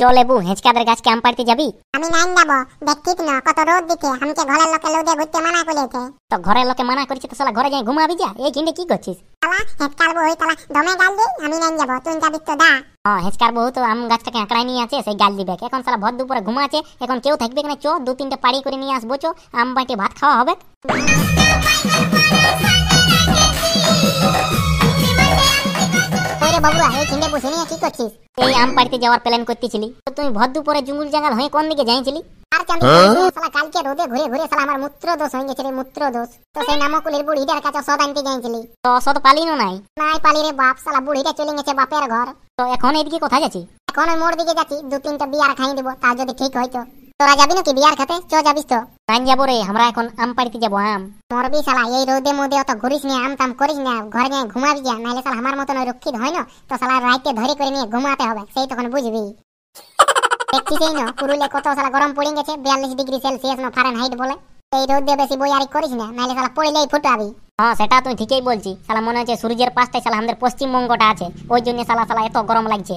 চল এবু হেঁচকাদের গাছ আম পাড়তে যাবি আমি নাই যাবো দেখছিস না কত রোদ দিকে আমাকে ঘরের লোকে লোকে ঘুরতে মানা করেছে তো ঘরের লোকে মানা করেছে তো শালা ঘরে যাই ঘুমাবি যা এই চিন্তা কি করছিস তালা হেঁচকার বউ তালা দমে গাল দি আমি নাই যাবো তুই যাবি তো দা ও হ্যাঁ, হেঁচকার বউ তো আম গাছটাকে আঁকড়ায় নিয়ে আছে সেই গাল দিবে এখন শালা ভর দুপুরে আছে এখন কেউ থাকবে না চো দু তিনটে পাড়ি করে নিয়ে আসবো চো আম বাঁটে ভাত খাওয়া হবে বাবুরা এই বসে নিয়ে কি করছিস এই আম পাড়িতে যাওয়ার প্ল্যান করতেছিলি তো তুমি জঙ্গল হয়ে কোন দিকে যাইছিলি আর হ্যাঁ? কালকে রোদে ঘুরে ঘুরে আমার মূত্র দোষ হয়ে গেছে রে মূত্র দোষ তো সেই নামকুলের বুড়িটার কাছে সদ আনতে যাইছিলি তো সদ পালি নাই নাই পালি রে বাপ সালা বুড়িটা চলে গেছে বাপের ঘর তো এখন এদিকে কোথায় যাচ্ছি এখন ওই মোড় দিকে যাচ্ছি দু তিনটা বিয়ার খাই দিব তা যদি ঠিক হয়তো তোরা যাবি নাকি বিয়ার খাতে চ যাবিস তো কান যাবো রে আমরা এখন আম পাড়িতে যাবো আম মরবি শালা এই রোদে মোদে অত ঘুরিস নিয়ে আম তাম করিস না ঘরে নিয়ে ঘুমাবি যা নাহলে শালা আমার মতন রক্ষিত হয় না তো শালা রাইতে ধরে করে নিয়ে ঘুমাতে হবে সেই তখন বুঝবি দেখছিসই না পুরুলে কত শালা গরম পড়ে গেছে বিয়াল্লিশ ডিগ্রি সেলসিয়াস না ফারেন হাইট বলে এই রোদে বেশি বইয়ারি করিস না নাহলে শালা পড়লেই ফুটাবি হ্যাঁ সেটা তুই ঠিকই বলছি শালা মনে হচ্ছে সূর্যের পাশটায় শালা আমাদের পশ্চিমবঙ্গটা আছে ওই জন্য শালা শালা এত গরম লাগছে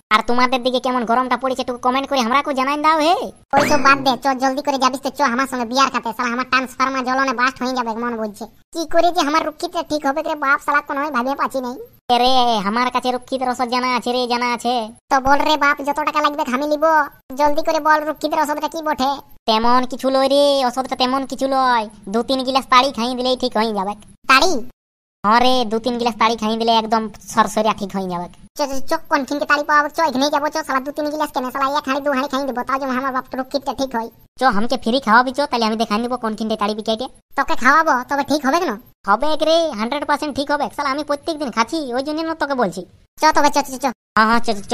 আর তোমাদের দিকে কেমন গরমটা পড়েছে একটু কমেন্ট করে আমরাকে জানাই দাও হে ওই তো বাদ দে চ জলদি করে যাবিস তো চ আমার সঙ্গে বিয়ার খাতে শালা আমার ট্রান্সফার্মার জ্বলনে বাস্ট হয়ে যাবে মন বুঝছে কি করে যে আমার রক্ষিতটা ঠিক হবে রে বাপ শালা কোনো ভাবে পাচ্ছি নাই রে আমার কাছে রক্ষিত রসদ জানা আছে রে জানা আছে তো বল রে বাপ যত টাকা লাগবে আমি নিব জলদি করে বল রক্ষিত রসদটা কি বটে তেমন কিছু লই রে ওষুধটা তেমন কিছু লয় দু তিন গিলাস তাড়ি খাই দিলেই ঠিক হয়ে যাবে তাড়ি হরে দু তিন গিলাস তাড়ি খাই দিলে একদম সরসরিয়া ঠিক হয়ে যাবে চোখ কোন কিনকে তাড়ি পাবো চো এখানে যাবো চো সালা দু তিন গিলাস কেন সালা এক হাঁড়ি দু হাঁড়ি খাই দিব তাও যে আমার বাপ রোগ ঠিক হয় চো আমাকে ফ্রি খাওয়াবি চো তাহলে আমি দেখাই দিব কোন কিনতে তাড়ি বিকাইটে তোকে খাওয়াবো তবে ঠিক হবে কেন হবে রে হান্ড্রেড পার্সেন্ট ঠিক হবে সালা আমি প্রত্যেকদিন খাচ্ছি ওই জন্য তোকে বলছি চ তবে চ চ হ্যাঁ হ্যাঁ চ চ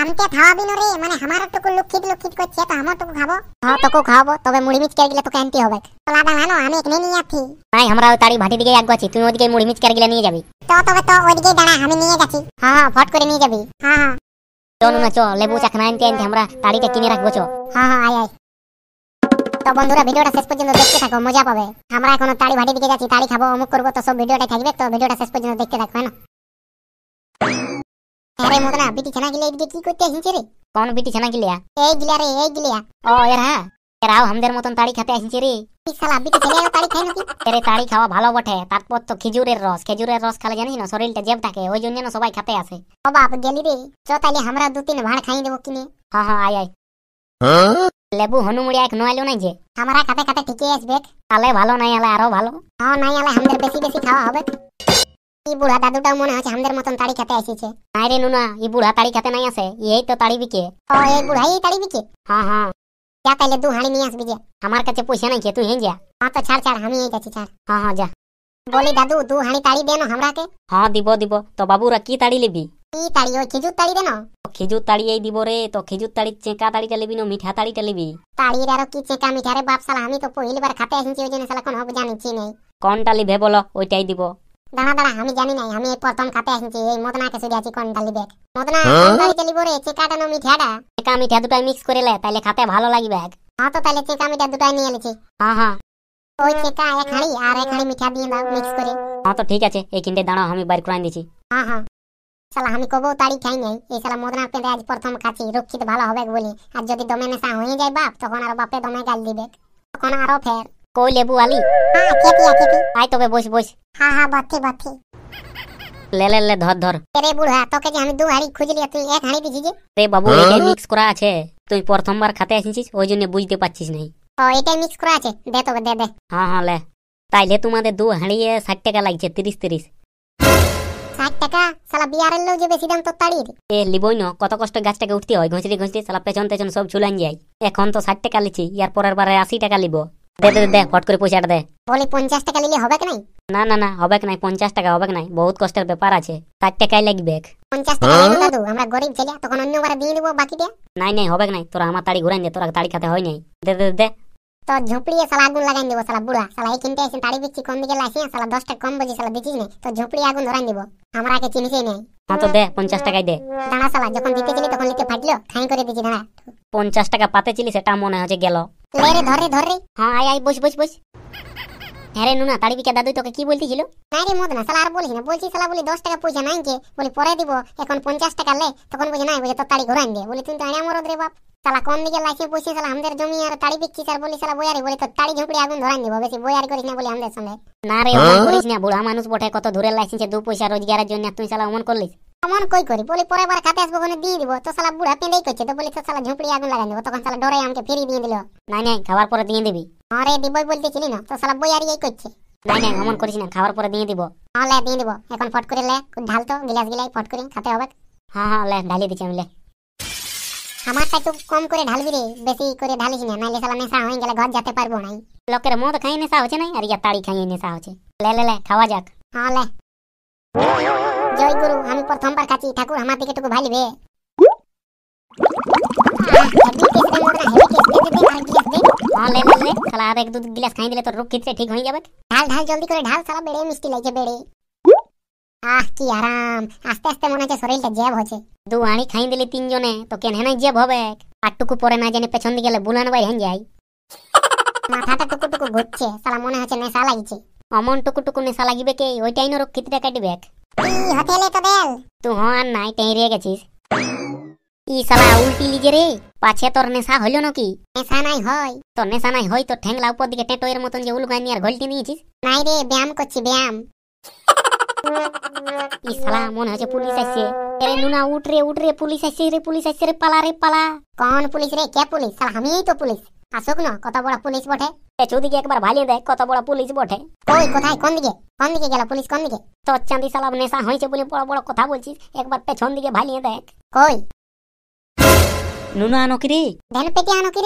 हमके खावाबी नो रे माने हमारा तो को लुखित लुखित को छे तो हम तो को खाबो हां तो को खाबो तबे मुड़ी मिच कर गेले तो कैंती होबे আমি এখানে নিয়ে যাচ্ছি ভাই আমরা ওই তাড়ি ভাটি দিকে আগাচ্ছি তুমি ওদিকে মুড়ি মিচ করে গেলে নিয়ে যাবি তো তবে তো ওইদিকে দাঁড়া আমি নিয়ে যাচ্ছি হ্যাঁ হ্যাঁ ফট করে নিয়ে যাবি হ্যাঁ হ্যাঁ চল না চল লেবু চাখনা আনতে আনতে আমরা তাড়িটা কিনে রাখবো চো হ্যাঁ হ্যাঁ আয় আয় তো বন্ধুরা ভিডিওটা শেষ পর্যন্ত দেখতে থাকো মজা পাবে আমরা এখন তাড়ি ভাটি দিকে গেছি তাড়ি খাবো অমুক করবো তো সব ভিডিওটা থাকবে তো ভিডিওটা শেষ পর্যন্ত দেখতে থাকো না আরে মদনা বিটি ছানা গিলে এদিকে কি করতে আসিছে রে কোন বিটি ছানা গিলিয়া এই গিলিয়া রে এই গিলিয়া ও এর হ্যাঁ এরাও হামদের মতন তাড়ি খেতে আসিছে রে শালা বিটি ছেলে তাড়ি খায় নাকি এরে তাড়ি খাওয়া ভালো বটে তারপর তো খেজুরের রস খেজুরের রস খালে জানিস না শরীরটা জেব থাকে ওই জন্য সবাই খেতে আসে ও বাপ গেলি রে চ তাইলে আমরা দু তিন ভাঁড় খাই দেবো কিনে হ্যাঁ হ্যাঁ আয় আয় হ্যাঁ? লেবু হনুমুড়িয়া এক নয় নাই যে আমরা খাতে খাতে ঠিকই আসবে তাহলে ভালো নাই আলে আরো ভালো হ্যাঁ নাই আলে আমাদের বেশি বেশি খাওয়া হবে ই বুড়া দাদুটাও মনে আছে আমাদের মতন তাড়ি খেতে আসিছে নাই রে নুনা ই বুড়া তাড়ি নাই আছে এই তো তাড়ি বিকে ও এই বুড়া এই তাড়ি বিকে হ্যাঁ হ্যাঁ যা তাইলে দু হাঁড়ি নিয়ে আসবি যে আমার কাছে পয়সা নাই তুই যা হ্যাঁ তো ছাড় ছাড় আমি এই যাচ্ছি ছাড় হ্যাঁ হ্যাঁ যা বলি দাদু দু হাঁড়ি তাড়ি দেন হ্যাঁ দিব দিব তো বাবুরা কি তাড়ি লিবি কি তাড়ি ওই খেজুর তাড়ি দেন খেজুর তাড়ি এই দিব রে তো খেজুর তাড়ি চেঁকা তাড়িটা লিবি না মিঠা তাড়িটা লিবি তাড়ির আর কি চেঁকা মিঠা রে বাপ শালা আমি তো পহিলিবার খাতে আসিছি ওই জন্য শালা কোন হব জানিছি নেই কোনটা লিবে বলো ওইটাই দিব দাঁড়া দাঁড়া আমি জানি নাই আমি প্রথম আসছি এই শুধু আছি কোন ডালি ব্যাগ মদনা হ্যাঁ? মিঠাটা দুটাই মিক্স করে তাহলে খাতে ভালো লাগি ব্যাগ হ্যাঁ তো তাহলে চিকা মিঠা দুটাই নিয়ে এলেছি হ্যাঁ হ্যাঁ ওই চিকা এক হাঁড়ি আর এক হাঁড়ি মিঠা দিয়ে দাও মিক্স করে হ্যাঁ তো ঠিক আছে এই কিনতে দাঁড়াও আমি বাইর করে দিছি হ্যাঁ হ্যাঁ আমি কবো তাড়ি খাই নাই এই শালা মদনার আজ প্রথম খাচ্ছি রক্ষিত ভালো হবে বলে আর যদি দমে নেশা হয়ে যায় বাপ তখন আর বাপে দমে গাল দিবে তখন আরো ফের কই লেবু আলি হ্যাঁ খেপি খেপি আয় তবে বস বস হ্যাঁ হ্যাঁ বাতি বাতি লে লে লে ধর ধর রে বুড়া তোকে যে আমি দু হাড়ি খুঁজলি তুই এক হাড়ি দিছি যে রে বাবু হ্যাঁ? এটা মিক্স করা আছে তুই প্রথমবার খেতে আসিছিস ওই জন্য বুঝতে পাচ্ছিস নাই ও এটা মিক্স করা আছে দে তবে দে দে হ্যাঁ হ্যাঁ লে তাইলে তোমাদের দু হাঁড়িয়ে 60 টাকা লাগছে 30 30 60 টাকা সালা বিয়ারের লোক যে বেশি দাম তো তাড়ি দি এ লিবই না কত কষ্ট গাছটাকে উঠতে হয় ঘঁচড়ি ঘঁচড়ি সালা পেছন পেছন সব ঝুলান যায় এখন তো 60 টাকা লিছি ইয়ার পরের বারে 80 টাকা লিবো দে দে দে ফট করে পয়সাটা দে বলি পঞ্চাশ টাকা নিলে হবে কি নাই না না না হবে কি নাই পঞ্চাশ টাকা হবে কি নাই বহুত কষ্টের ব্যাপার আছে ষাট টাকাই লাগবে পঞ্চাশ টাকা হ্যাঁ? নিয়ে দাদু আমরা গরিব ছেলে তখন অন্যবার দিয়ে বাকি দে নাই নাই হবে কি নাই তোরা আমার তাড়ি ঘুরাই দে তোরা তাড়ি খাতে হয় নাই দে দে দে তো ঝুপড়িয়ে শালা আগুন লাগাই দেবো শালা বুড়া শালা এই কিনতে এসে তাড়ি বিচ্ছি কোন দিকে লাইছি শালা দশটা কম বলছি শালা দিচ্ছিস না তো ঝুপড়ি আগুন ধরাই দেবো আমরা আগে চিনিসই নাই হ্যাঁ তো দে পঞ্চাশ টাকাই দে দাঁড়া শালা যখন দিতে ছিলি তখন লিখে ফাটলো খাই করে দিচ্ছি দাঁড়া পঞ্চাশ টাকা পাতে ছিলি সেটা মনে হচ্ছে গেল লে রে ধর রে ধর রে হ্যাঁ আয় আয় বস বস বস হ্যাঁ রে নুনা তোকে কি বলতেছিল রে মদ না শালা আর বলিস না বলছি শালা বলি দশ টাকা পয়সা নাই কে বলি পরে দিব এখন পঞ্চাশ টাকা লে তখন বলছে নাই বলছে তোর তাড়ি ঘুরাই দে বলি তো আড়ে মরদ রে বাপ শালা কোন দিকে লাইফে বসে শালা আমাদের জমি আর তাড়ি বিক্রি আর বলি শালা বলি তোর তাড়ি ঝুপড়ি আগুন ধরাই দিব বেশি করিস না বলি আমাদের সঙ্গে না রে করিস না বুড়া মানুষ বটে কত ধরে লাইসেন্সে দু পয়সা রোজগারের জন্য তুই শালা অমন করলিস মন কই করি বলি পরে পরে খাতে আসবো কোনো দিয়ে দিব তো শালা বুড়া পেঁদেই করছে তো বলি তো শালা ঝুঁপড়ি আগুন লাগাই দেবো তখন শালা ডরে আমাকে ফিরিয়ে দিয়ে দিল নাই নাই খাবার পরে দিয়ে দিবি আরে দিবই বলতে চিনি না তো শালা বই আর ইয়ে করছে নাই নাই অমন করিস না খাবার পরে দিয়ে দিব হ্যাঁ লে দিয়ে দিব এখন ফট করে লে ঢাল তো গিলাস গিলাই ফট করে খাতে হবে হ্যাঁ হ্যাঁ লে ঢালি দিচ্ছি আমি লে তাই একটু কম করে ঢালবি রে বেশি করে ঢালিস না নাইলে শালা নেশা হয়ে গেলে ঘর যেতে পারবো নাই লোকের মদ খাই নেশা হচ্ছে নাই আর ইয়া তাড়ি খাই নেশা হচ্ছে লে লে লে খাওয়া যাক হ্যাঁ লে জয় গুরু আমি প্রথম বার ঠাকুর আমার দিকে টুকু ভাইলবে লে লে লে আর এক দু গ্লাস খাই দিলে তোর রোগ কিচ্ছে ঠিক হয়ে যাবে ঢাল ঢাল জলদি করে ঢাল শালা বেড়ে মিষ্টি লাগছে বেড়ে আহ কি আরাম আস্তে আস্তে মনে হচ্ছে শরীরটা জ্যাব হচ্ছে দু আনি খাই দিলি তিনজনে তো কেন হেনাই জ্যাব হবে আটটুকু পরে না জানি পেছন দিকে বুলান ভাই হেন যাই মাথাটা টুকু টুকু ঘুরছে শালা মনে হচ্ছে নেশা লাগছে অমন টুকু টুকু নেশা লাগিবে কে ওইটাই না রক্ষিতটা কাটিবে তো বেল তু হন হ্যাঁ, নাই টেরে গেছিস ই সালা উল্টি লিজে রে পাছে তোর নেশা হইল নাকি নেশা নাই হয় নেশা নাই হয় তো ঠেংলা উপর দিকে টেটোয়ের মতন যে উলগাই নিয়ে আর ঘলটি নিয়েছিস নাই রে ব্যায়াম করছি ব্যায়াম ই সালা মনে হচ্ছে পুলিশ আসছে নুনা উঠ রে উঠ রে পুলিশ আসছে রে পুলিশ আসছে রে পালা রে পালা কোন পুলিশ রে কে পুলিশ সালা আমিই তো পুলিশ আসুক না কত বড় পুলিশ বটে চৌদিকে একবার ভালিয়ে দেয় কত বড় পুলিশ বটে কই কোথায় কোন দিকে কোন দিকে গেল পুলিশ কোন দিকে তোর চাঁদি সালাব নেশা হয়েছে বলে বড় বড় কথা বলছিস একবার পেছন দিকে ভালিয়ে দেখ কই নুনা আনো ধ্যান পেটি ঢেন আনো কি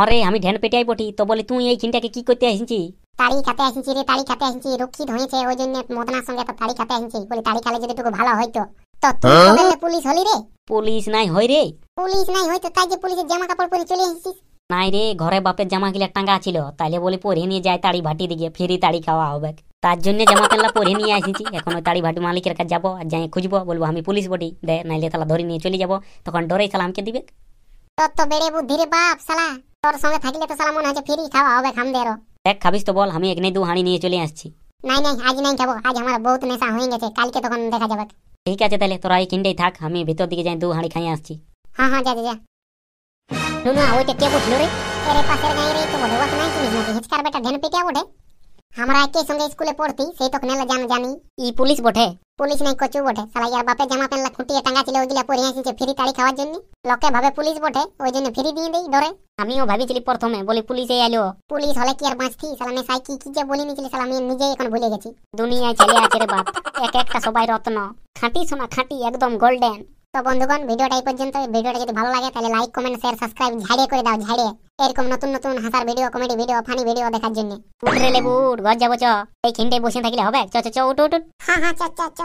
আরে আমি ঢেন পেটিয়াই বটি তো বলে তুই এই খিনটাকে কি করতে আসিছি তাড়ি খাতে আসিছি রে তাড়ি খাতে আসিছি রক্ষিত হয়েছে ওই জন্য মদনার সঙ্গে তো তাড়ি খাতে আসিছি বলি তাড়ি খালে যদি টুকু ভালো হইতো তো তুই হ্যাঁ? তো পুলিশ হলি রে পুলিশ নাই হই রে পুলিশ নাই হইতো তাই যে পুলিশের জামা কাপড় পরে চলে এসেছিস নাই রে ঘরে বাপের জামা গিলা টাঙ্গা ছিল তাইলে বলে পরে নিয়ে যায় তাড়ি ভাটি দিকে ফেরি তাড়ি খাওয়া হবে তার জন্য জামা পেল্লা পরে নিয়ে আসিছি এখন ওই তাড়ি ভাটি মালিকের কাছে যাবো আর যাই খুঁজবো বলবো আমি পুলিশ বটি দে নাইলে তালা ধরে নিয়ে চলে যাবো তখন ডরে শালা আমাকে দিবে তোর তো বেড়ে বুদ্ধি রে বাপ তোর সঙ্গে থাকলে তো মনে হচ্ছে ফেরি খাওয়া হবে খামদেরও দেখ খাবিস তো বল আমি এখানে দু হাঁড়ি নিয়ে চলে আসছি নাই নাই আজ নাই খাবো আজ আমার বহুত নেশা হয়ে গেছে কালকে তখন দেখা যাবে ঠিক আছে তাহলে তোরা এই কিনতেই থাক আমি ভিতর দিকে যাই দু হাঁড়ি খাই আসছি হ্যাঁ হ্যাঁ যা যা নুনু আউটে কে রে এর রে তো নাই তুমি নাকি বেটা উঠে আমরা একই সঙ্গে স্কুলে পড়তি সেই তো জান জানি ই পুলিশ পুলিশ নাই কচু সালা ইয়ার বাপে জামা খুঁটিয়ে টাঙ্গা ছিল পরে আসিছে ফ্রি তাড়ি খাওয়ার জন্য লোকে ভাবে পুলিশ ওই জন্য ফ্রি দিয়ে দেই ধরে আমিও ভাবিছিলি প্রথমে বলি পুলিশে আলো পুলিশ হলে কি আর বাঁচতি সালা মেসাই কি কি যে বলি নিছিলি সালা আমি নিজেই এখন ভুলে গেছি দুনিয়ায় চলে আছে রে বাপ এক একটা সবাই রত্ন খাঁটি সোনা খাঁটি একদম গোল্ডেন তো বন্ধুগণ ভিডিওটা এই পর্যন্ত ভিডিওটা যদি ভালো লাগে তাহলে লাইক কমেন্ট শেয়ার সাবস্ক্রাইব ঝাড়িয়ে করে দাও ঝাড়িয়ে এরকম নতুন নতুন হাসার video comedy video funny video দেখার জন্য উঠরে লেবু ঘর যাবো চ এইখানটায় বসে থাকলে হবে চ চ চ উঠ উঠ হ্যাঁ হ্যাঁ চ চ